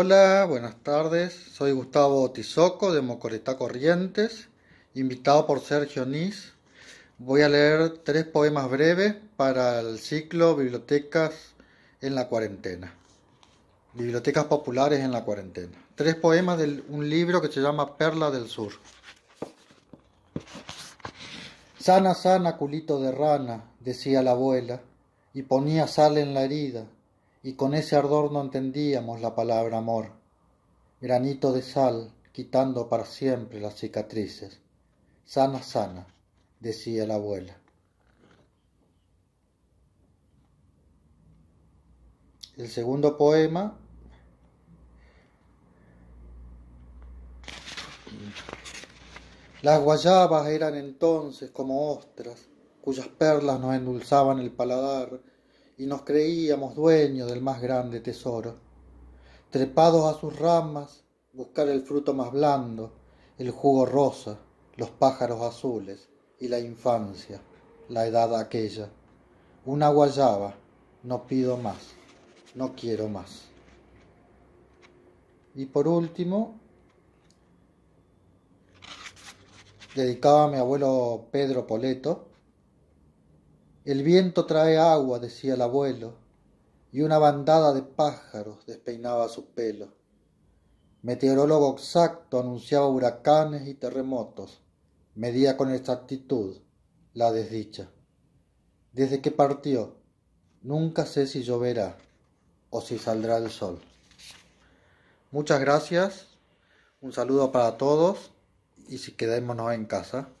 Hola, buenas tardes. Soy Gustavo Tizoco de Mocoretá Corrientes, invitado por Sergio Nis. Voy a leer tres poemas breves para el ciclo Bibliotecas en la cuarentena. Bibliotecas populares en la cuarentena. Tres poemas de un libro que se llama Perla del Sur. Sana, sana, culito de rana, decía la abuela, y ponía sal en la herida y con ese ardor no entendíamos la palabra amor, granito de sal quitando para siempre las cicatrices. Sana, sana, decía la abuela. El segundo poema Las guayabas eran entonces como ostras, cuyas perlas nos endulzaban el paladar y nos creíamos dueños del más grande tesoro. Trepados a sus ramas, buscar el fruto más blando, el jugo rosa, los pájaros azules y la infancia, la edad aquella. Una guayaba, no pido más, no quiero más. Y por último, dedicaba a mi abuelo Pedro Poleto, el viento trae agua, decía el abuelo, y una bandada de pájaros despeinaba su pelo. Meteorólogo exacto anunciaba huracanes y terremotos. Medía con exactitud la desdicha. Desde que partió, nunca sé si lloverá o si saldrá el sol. Muchas gracias, un saludo para todos y si quedémonos en casa.